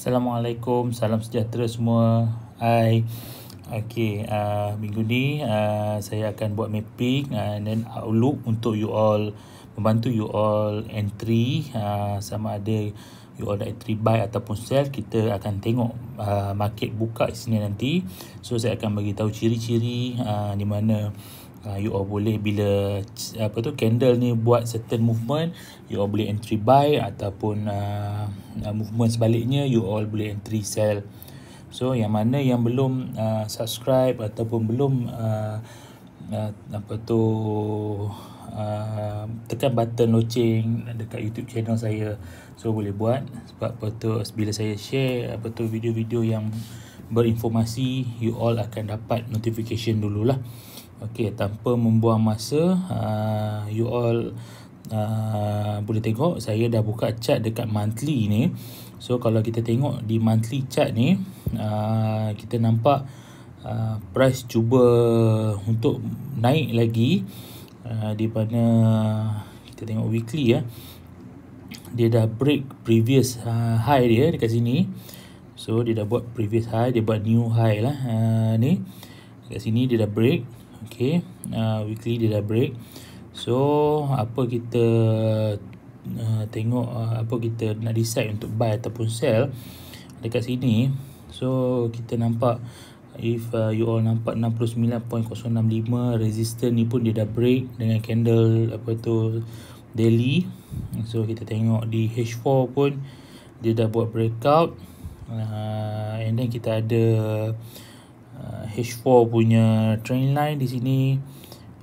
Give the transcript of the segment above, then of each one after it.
Assalamualaikum, salam sejahtera semua. Hai. Okey, uh, minggu ni uh, saya akan buat mapping uh, and then outlook untuk you all membantu you all entry uh, sama ada you all nak entry buy ataupun sell kita akan tengok uh, market buka sini nanti. So saya akan bagi tahu ciri-ciri uh, di mana Uh, you all boleh bila apa tu candle ni buat certain movement, you all boleh entry buy ataupun uh, movement sebaliknya, you all boleh entry sell. So yang mana yang belum uh, subscribe ataupun belum uh, uh, apa tu Uh, tekan button loceng dekat YouTube channel saya so boleh buat sebab apa tu bila saya share apa tu video-video yang berinformasi you all akan dapat notification dululah uh, Okey, tanpa membuang masa, uh, you all uh, boleh tengok saya dah buka chart dekat monthly ni. So kalau kita tengok di monthly chart ni, uh, kita nampak uh, price cuba untuk naik lagi uh, daripada kita tengok weekly ya. Dia dah break previous uh, high dia dekat sini. So dia dah buat previous high, dia buat new high lah uh, ni. Dekat sini dia dah break okay uh, weekly dia dah break so apa kita uh, tengok uh, apa kita nak decide untuk buy ataupun sell dekat sini so kita nampak if uh, you all nampak 69.065 resistance ni pun dia dah break dengan candle apa tu daily so kita tengok di H4 pun dia dah buat breakout uh, and then kita ada uh, H4 ah, punya train line di sini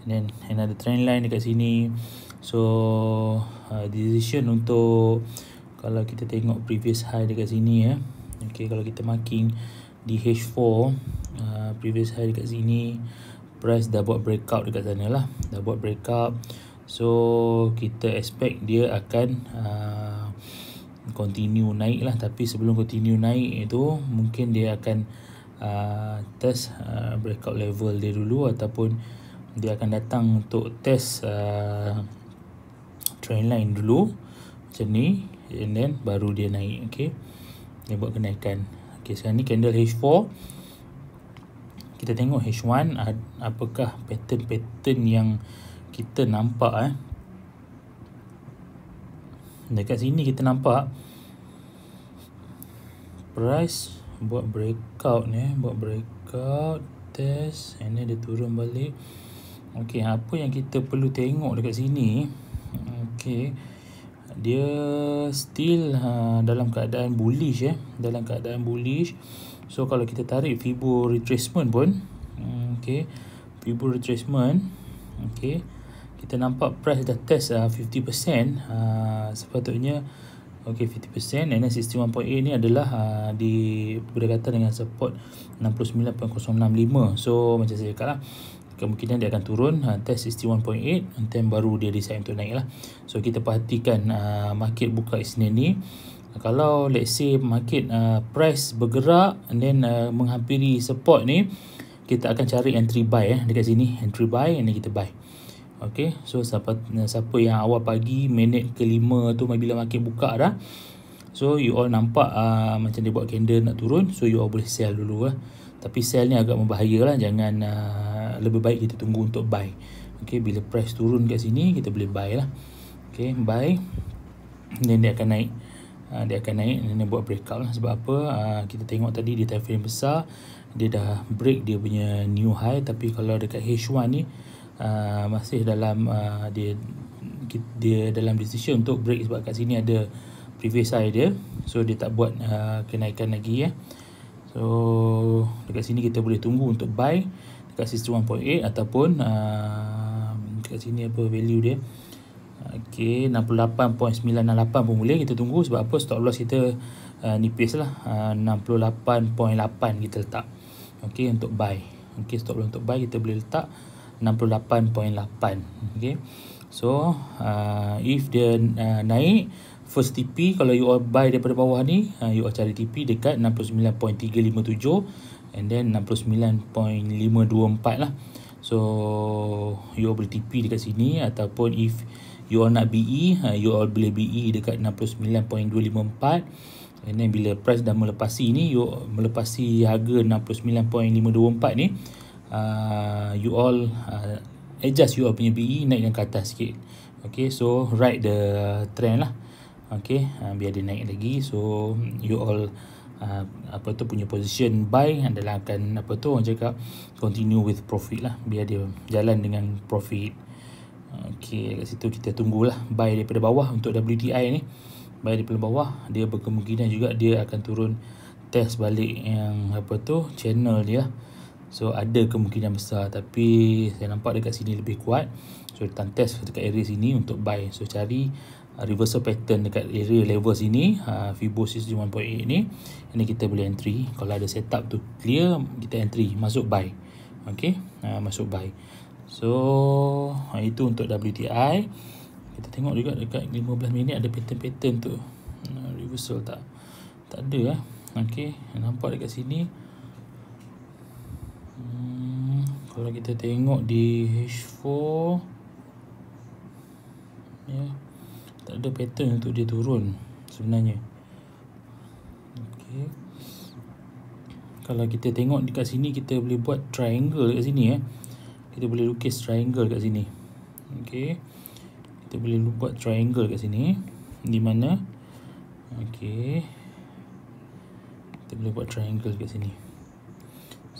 and then another train line dekat sini so uh, decision untuk kalau kita tengok previous high dekat sini ya eh. okey kalau kita marking di H4 uh, ah, previous high dekat sini price dah buat breakout dekat sana lah dah buat breakout so kita expect dia akan uh, continue naik lah tapi sebelum continue naik itu mungkin dia akan uh, test uh, breakout level dia dulu ataupun dia akan datang untuk test uh, trend line dulu macam ni and then baru dia naik okey dia buat kenaikan okey sekarang ni candle H4 kita tengok H1 apakah pattern-pattern yang kita nampak eh dekat sini kita nampak price buat breakout ni buat breakout test and then dia turun balik ok apa yang kita perlu tengok dekat sini ok dia still uh, dalam keadaan bullish eh dalam keadaan bullish so kalau kita tarik fibo retracement pun mm, ok fibo retracement ok kita nampak price dah test uh, 50% uh, sepatutnya sepatutnya Okey 50% and then 61.8 ni adalah uh, di berdekatan dengan support 69.065. So macam saya cakaplah kemungkinan dia akan turun uh, test 61.8 and then baru dia decide untuk naik lah. So kita perhatikan uh, market buka Isnin ni kalau let's say market uh, price bergerak and then uh, menghampiri support ni kita akan cari entry buy eh dekat sini entry buy and then kita buy. Okay, so siapa siapa yang awal pagi minit kelima tu bila market buka dah. So you all nampak uh, macam dia buat candle nak turun, so you all boleh sell dulu lah. Tapi sell ni agak membahayalah, jangan uh, lebih baik kita tunggu untuk buy. Okay, bila price turun kat sini kita boleh buy lah. Okay, buy. Then dia akan naik. Uh, dia akan naik dan dia buat breakout lah sebab apa uh, kita tengok tadi di time frame besar dia dah break dia punya new high tapi kalau dekat H1 ni Ah, masih dalam uh, dia dia dalam decision untuk break sebab kat sini ada previous high dia so dia tak buat uh, kenaikan lagi ya. So dekat sini kita boleh tunggu untuk buy dekat 61.8 ataupun uh, dekat sini apa value dia. Okey 68.98 pun boleh kita tunggu sebab apa stop loss kita uh, nipis lah uh, 68.8 kita letak. Okey untuk buy. Okey stop loss untuk buy kita boleh letak 68.8 okey so uh, if dia uh, naik first TP kalau you all buy daripada bawah ni uh, you all cari TP dekat 69.357 and then 69.524 lah so you all boleh TP dekat sini ataupun if you all nak BE uh, you all boleh BE dekat 69.254 And then bila price dah melepasi ni, you melepasi harga 69.524 ni, Uh, you all uh, adjust you all punya BE naik yang ke atas sikit. Okay, so ride the trend lah. Okay, uh, biar dia naik lagi. So, you all uh, apa tu punya position buy adalah akan apa tu orang cakap continue with profit lah. Biar dia jalan dengan profit. Okay, kat situ kita tunggulah buy daripada bawah untuk WTI ni. Buy daripada bawah, dia berkemungkinan juga dia akan turun test balik yang apa tu channel dia lah. So ada kemungkinan besar tapi saya nampak dekat sini lebih kuat. So tentang test dekat area sini untuk buy. So cari uh, reversal pattern dekat area level sini, uh, Fibosis 1.8 ni. Ini kita boleh entry. Kalau ada setup tu clear, kita entry masuk buy. okay. uh, masuk buy. So uh, itu untuk WTI. Kita tengok juga dekat 15 minit ada pattern-pattern tu. Uh, reversal tak? Tak ada eh. Lah. okay. nampak dekat sini hmm, kalau kita tengok di H4 ya tak ada pattern untuk dia turun sebenarnya okey kalau kita tengok dekat sini kita boleh buat triangle dekat sini eh kita boleh lukis triangle dekat sini okey kita boleh buat triangle dekat sini di mana okey kita boleh buat triangle dekat sini okay.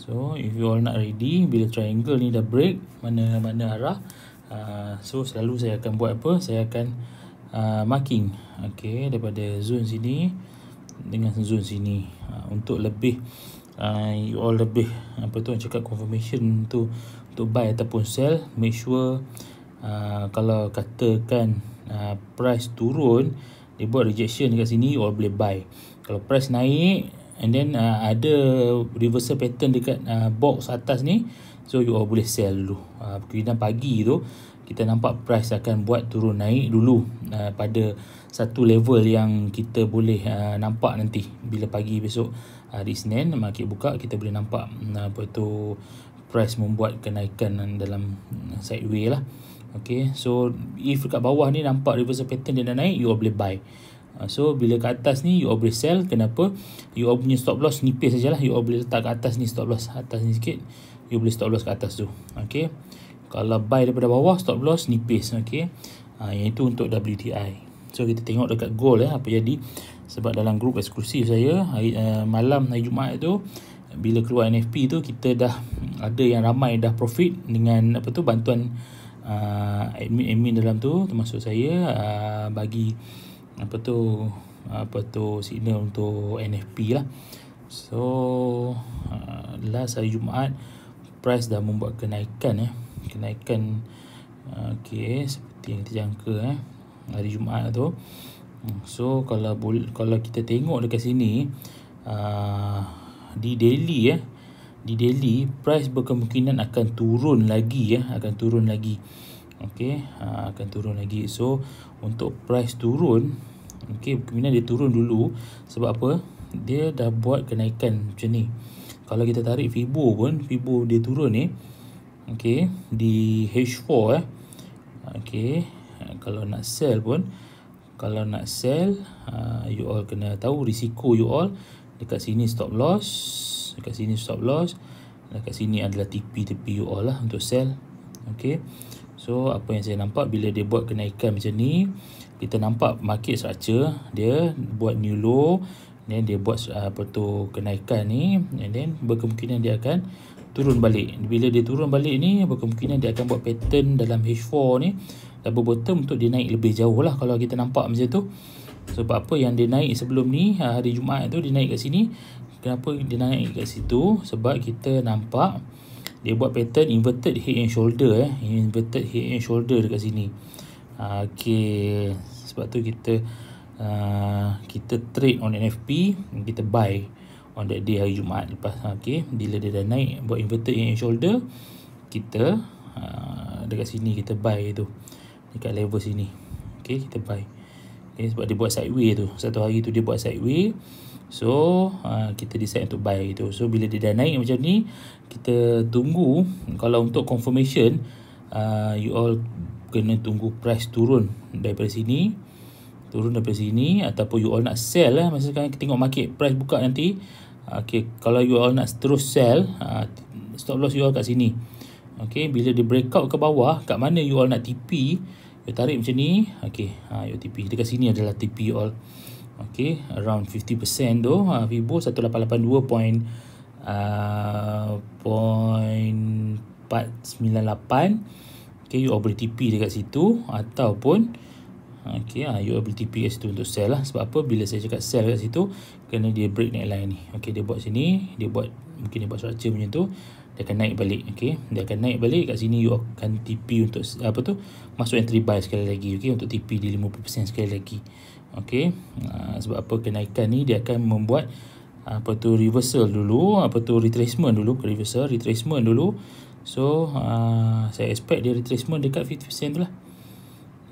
So if you all nak ready bila triangle ni dah break mana-mana arah uh, so selalu saya akan buat apa? Saya akan uh, marking. okay, daripada zone sini dengan zone sini uh, untuk lebih uh, you all lebih apa tu cakap confirmation tu untuk buy ataupun sell make sure uh, kalau katakan uh, price turun dia buat rejection dekat sini you all boleh buy. Kalau price naik and then uh, ada reversal pattern dekat uh, box atas ni so you all boleh sell dulu uh, kemudian pagi tu kita nampak price akan buat turun naik dulu uh, pada satu level yang kita boleh uh, nampak nanti bila pagi besok hari uh, Senin market buka kita boleh nampak uh, apa tu price membuat kenaikan dalam sideway lah Okay, so if kat bawah ni nampak reversal pattern dia dah naik, you all boleh buy. Ah, so bila kat atas ni you all boleh sell Kenapa? You all punya stop loss nipis sajalah You all boleh letak kat atas ni stop loss Atas ni sikit You boleh stop loss kat atas tu Okay Kalau buy daripada bawah stop loss nipis Okay ha, Yang itu untuk WTI So kita tengok dekat goal eh Apa jadi Sebab dalam grup eksklusif saya hari, uh, Malam hari Jumaat tu Bila keluar NFP tu Kita dah Ada yang ramai dah profit Dengan apa tu Bantuan ah, Admin-admin dalam tu Termasuk saya uh, Bagi apa tu apa tu signal untuk NFP lah so uh, last hari Jumaat price dah membuat kenaikan eh kenaikan uh, okey seperti yang kita jangka eh hari Jumaat tu hmm, so kalau boleh kalau kita tengok dekat sini uh, di daily eh di daily price berkemungkinan akan turun lagi ya eh, akan turun lagi Okey, ha, akan turun lagi. So, untuk price turun, okey, kemungkinan dia turun dulu sebab apa? Dia dah buat kenaikan macam ni. Kalau kita tarik Fibo pun, Fibo dia turun ni. Okey, di H4 eh. Okey, ha, kalau nak sell pun, kalau nak sell, ha, you all kena tahu risiko you all. Dekat sini stop loss, dekat sini stop loss, dekat sini adalah tipi-tipi you all lah untuk sell. Okey. So apa yang saya nampak bila dia buat kenaikan macam ni Kita nampak market structure Dia buat new low Then dia buat ah, apa tu kenaikan ni And then berkemungkinan dia akan turun balik Bila dia turun balik ni berkemungkinan dia akan buat pattern dalam H4 ni Double bottom untuk dia naik lebih jauh lah kalau kita nampak macam tu Sebab apa yang dia naik sebelum ni ah, hari Jumaat tu dia naik kat sini Kenapa dia naik kat situ? Sebab kita nampak dia buat pattern inverted head and shoulder eh inverted head and shoulder dekat sini ah, okey sebab tu kita uh, kita trade on NFP kita buy on that day hari Jumaat lepas ah, okey bila dia dah naik buat inverted head and shoulder kita uh, dekat sini kita buy tu dekat level sini okey kita buy okay, sebab dia buat sideway tu satu hari tu dia buat sideway So uh, kita decide untuk buy gitu So bila dia dah naik macam ni Kita tunggu Kalau untuk confirmation uh, You all kena tunggu price turun Daripada sini Turun daripada sini Ataupun you all nak sell lah Masa sekarang kita tengok market price buka nanti Okay kalau you all nak terus sell uh, Stop loss you all kat sini Okay bila dia break out ke bawah Kat mana you all nak TP You tarik macam ni Okay uh, you TP Dekat sini adalah TP you all okay around 50% though uh, vivo 1882. Uh, point 498 okay you over TP dekat situ ataupun okay uh, you over TP dekat situ untuk sell lah sebab apa bila saya cakap sell dekat situ kerana dia break neckline ni okay dia buat sini dia buat mungkin dia buat structure macam tu dia akan naik balik okey dia akan naik balik kat sini you akan TP untuk apa tu masuk entry buy sekali lagi okey untuk TP di 50% sekali lagi okey ah, sebab apa kenaikan ni dia akan membuat apa tu reversal dulu apa tu retracement dulu ke reversal retracement dulu so aa, ah, saya expect dia retracement dekat 50% tu lah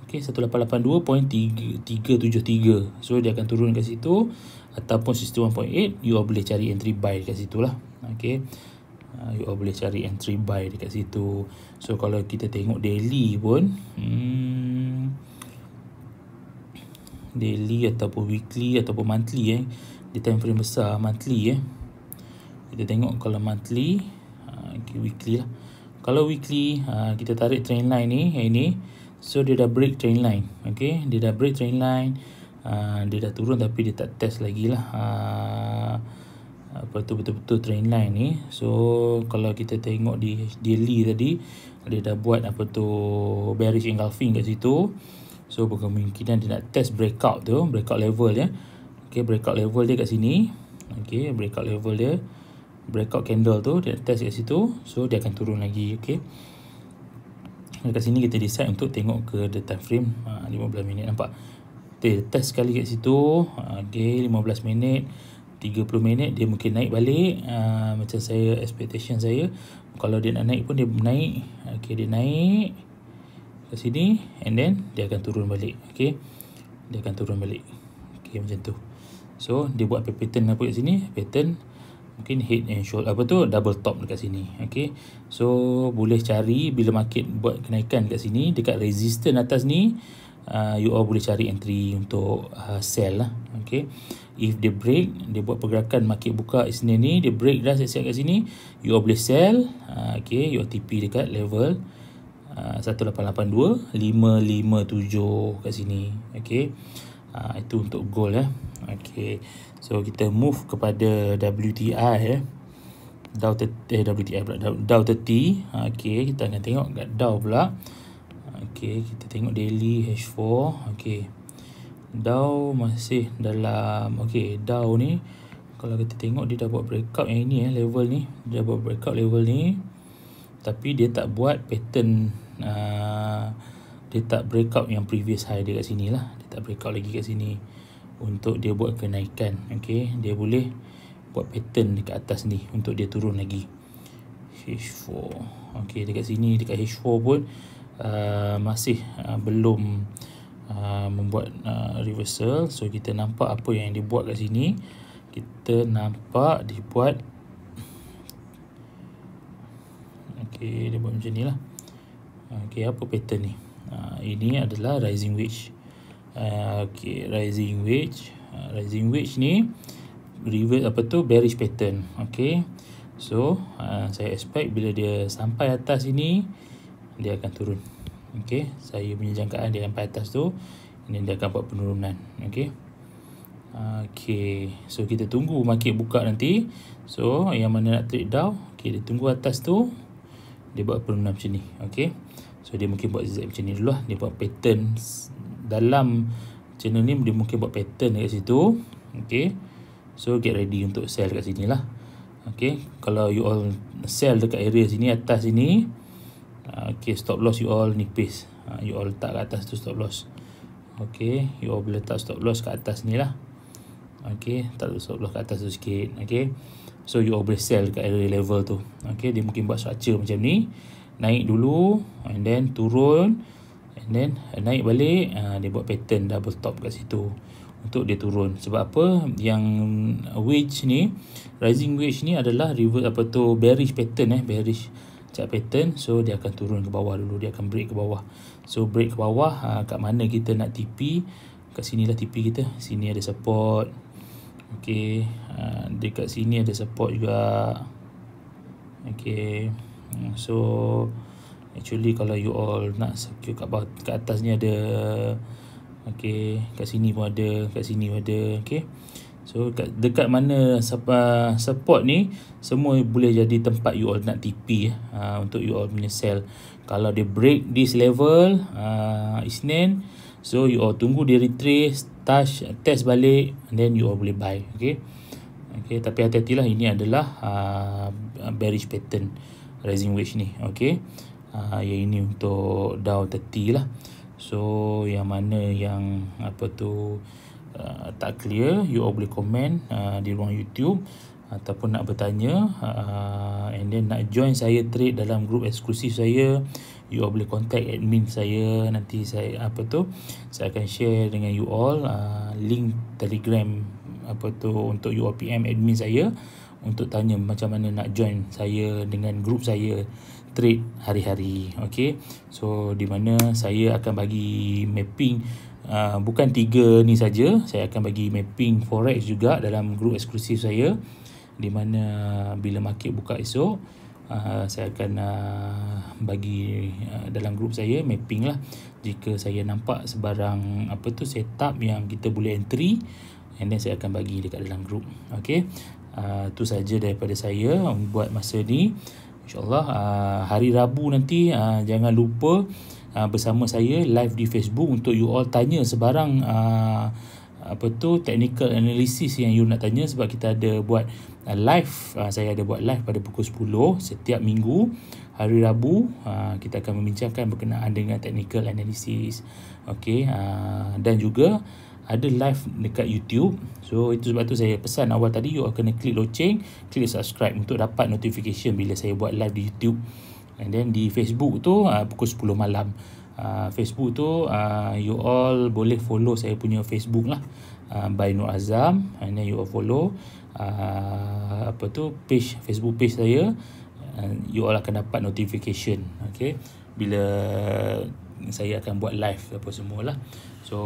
okey 1882.373 so dia akan turun kat situ ataupun 61.8 you boleh cari entry buy dekat situlah okey Ah, you all boleh cari entry buy dekat situ so kalau kita tengok daily pun hmm, daily ataupun weekly ataupun monthly eh di time frame besar monthly eh kita tengok kalau monthly ah, okay, weekly lah kalau weekly ah, kita tarik trend line ni ini so dia dah break trend line okay? dia dah break trend line dia dah turun tapi dia tak test lagi lah aa apa tu betul-betul trend line ni so kalau kita tengok di daily e tadi dia dah buat apa tu bearish engulfing kat situ so kemungkinan dia nak test breakout tu breakout level ya okey breakout level dia kat sini okey breakout level dia breakout candle tu dia test kat situ so dia akan turun lagi okey kat sini kita decide untuk tengok ke the time frame ha, ah, 15 minit nampak dia test sekali kat situ ah, okey 15 minit 30 minit dia mungkin naik balik uh, macam saya expectation saya kalau dia nak naik pun dia naik okey dia naik ke sini and then dia akan turun balik okey dia akan turun balik okey macam tu so dia buat pattern apa kat sini pattern mungkin head and shoulder apa tu double top dekat sini okey so boleh cari bila market buat kenaikan dekat sini dekat resistance atas ni uh, you all boleh cari entry untuk uh, sell lah okay if dia break dia buat pergerakan market buka Isnin ni dia break dah siap-siap kat sini you all boleh sell uh, all UTP dekat level uh, 1882 557 kat sini okay uh, itu untuk goal eh okay so kita move kepada WTI eh Dow 30 eh, WTI pula Dow, 30 okay kita akan tengok kat Dow pula Okey, kita tengok daily H4. Okey. Dow masih dalam okey, Dow ni kalau kita tengok dia dah buat breakout yang ini eh level ni, dia buat breakout level ni. Tapi dia tak buat pattern uh, dia tak breakout yang previous high dia kat sini lah. Dia tak breakout lagi kat sini untuk dia buat kenaikan. Okey, dia boleh buat pattern dekat atas ni untuk dia turun lagi. H4. Okey, dekat sini dekat H4 pun uh, masih uh, belum uh, membuat uh, reversal so kita nampak apa yang dibuat kat sini kita nampak dibuat okey dia buat macam lah. okey apa pattern ni uh, ini adalah rising wedge uh, okey rising wedge uh, rising wedge ni reverse apa tu bearish pattern Okay, so uh, saya expect bila dia sampai atas sini dia akan turun okey saya punya jangkaan dia sampai atas tu ini dia akan buat penurunan okey okey so kita tunggu market buka nanti so yang mana nak trade down okey dia tunggu atas tu dia buat penurunan macam ni okey so dia mungkin buat zigzag macam ni dulu lah dia buat pattern dalam channel ni dia mungkin buat pattern dekat situ okey so get ready untuk sell dekat lah, okey kalau you all sell dekat area sini atas sini Ah, okay stop loss you all nipis ah, you all letak kat atas tu stop loss okay you all boleh letak stop loss kat atas ni lah okay letak stop loss kat atas tu sikit okay so you all boleh sell dekat area level tu okay dia mungkin buat structure macam ni naik dulu and then turun and then naik balik ha, dia buat pattern double top kat situ untuk dia turun sebab apa yang wedge ni rising wedge ni adalah reverse apa tu bearish pattern eh bearish chart pattern so dia akan turun ke bawah dulu dia akan break ke bawah so break ke bawah ha, kat mana kita nak TP kat lah TP kita sini ada support ok ha, dekat sini ada support juga ok ha, so actually kalau you all nak secure kat, bawah, kat atas ni ada ok kat sini pun ada kat sini pun ada ok So dekat, dekat mana support ni Semua boleh jadi tempat you all nak TP uh, eh. ah, Untuk you all punya sell Kalau dia break this level uh, Isnin So you all tunggu dia retrace Touch, test balik And then you all boleh buy Okay Okay, tapi hati hati lah ini adalah uh, bearish pattern rising wedge ni okay uh, yang ini untuk Dow 30 lah so yang mana yang apa tu uh, tak clear, you all boleh komen uh, ah, di ruang YouTube ataupun nak bertanya uh, and then nak join saya trade dalam grup eksklusif saya you all boleh contact admin saya nanti saya apa tu saya akan share dengan you all uh, link telegram apa tu untuk you all PM admin saya untuk tanya macam mana nak join saya dengan grup saya trade hari-hari okay so di mana saya akan bagi mapping Ah, bukan tiga ni saja, saya akan bagi mapping forex juga dalam grup eksklusif saya di mana bila market buka esok uh, saya akan uh, bagi uh, dalam grup saya mapping lah jika saya nampak sebarang apa tu setup yang kita boleh entry and then saya akan bagi dekat dalam grup okey uh, tu saja daripada saya buat masa ni insyaallah uh, hari Rabu nanti uh, jangan lupa uh, Ah, bersama saya live di Facebook untuk you all tanya sebarang uh, apa tu technical analysis yang you nak tanya sebab kita ada buat uh, live uh, saya ada buat live pada pukul 10 setiap minggu hari Rabu uh, kita akan membincangkan berkenaan dengan technical analysis okey uh, dan juga ada live dekat YouTube. So itu sebab tu saya pesan awal tadi you all kena klik loceng, klik subscribe untuk dapat notification bila saya buat live di YouTube. And then di Facebook tu uh, pukul 10 malam. Uh, Facebook tu uh, you all boleh follow saya punya Facebook lah. Uh, by Nur Azam. And then you all follow. Uh, apa tu page Facebook page saya. Uh, you all akan dapat notification. Okay. Bila saya akan buat live apa semualah so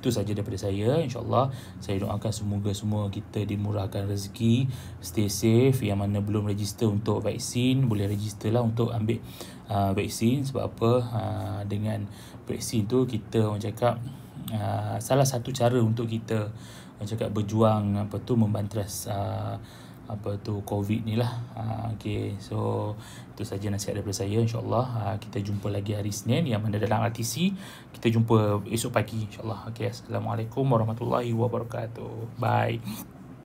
itu saja daripada saya insyaallah saya doakan semoga semua kita dimurahkan rezeki stay safe yang mana belum register untuk vaksin boleh register lah untuk ambil uh, vaksin sebab apa uh, dengan vaksin tu kita orang cakap uh, salah satu cara untuk kita orang cakap berjuang apa tu membanteras uh, apa tu covid ni lah ha, okay. so itu saja nasihat daripada saya insyaAllah ha, kita jumpa lagi hari Senin yang mana dalam RTC kita jumpa esok pagi insyaAllah okay. Assalamualaikum warahmatullahi wabarakatuh bye